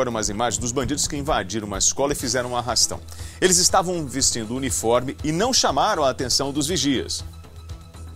foram umas imagens dos bandidos que invadiram uma escola e fizeram um arrastão. Eles estavam vestindo uniforme e não chamaram a atenção dos vigias.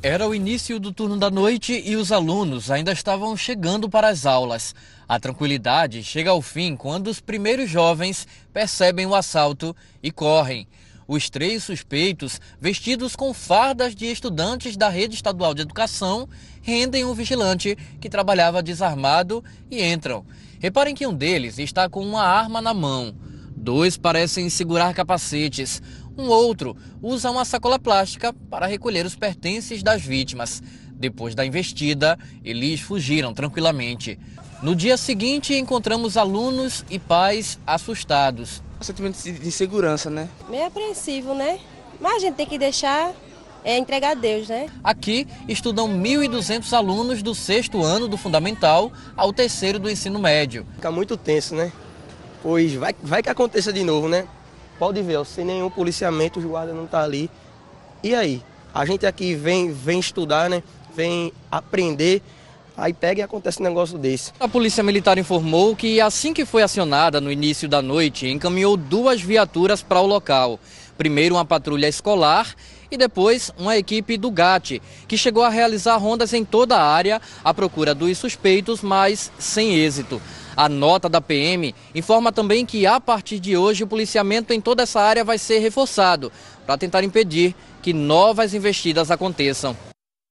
Era o início do turno da noite e os alunos ainda estavam chegando para as aulas. A tranquilidade chega ao fim quando os primeiros jovens percebem o assalto e correm. Os três suspeitos, vestidos com fardas de estudantes da rede estadual de educação, rendem um vigilante que trabalhava desarmado e entram. Reparem que um deles está com uma arma na mão. Dois parecem segurar capacetes. Um outro usa uma sacola plástica para recolher os pertences das vítimas. Depois da investida, eles fugiram tranquilamente. No dia seguinte, encontramos alunos e pais assustados. O sentimento de insegurança, né? Meio apreensivo, né? Mas a gente tem que deixar é entregar a Deus, né? Aqui estudam 1.200 alunos do sexto ano do fundamental ao terceiro do ensino médio. Fica muito tenso, né? Pois vai, vai que aconteça de novo, né? Pode ver, sem nenhum policiamento, os guardas não estão tá ali. E aí? A gente aqui vem, vem estudar, né? vem aprender Aí pega e acontece um negócio desse. A Polícia Militar informou que, assim que foi acionada no início da noite, encaminhou duas viaturas para o local. Primeiro, uma patrulha escolar e depois uma equipe do GAT, que chegou a realizar rondas em toda a área à procura dos suspeitos, mas sem êxito. A nota da PM informa também que, a partir de hoje, o policiamento em toda essa área vai ser reforçado para tentar impedir que novas investidas aconteçam.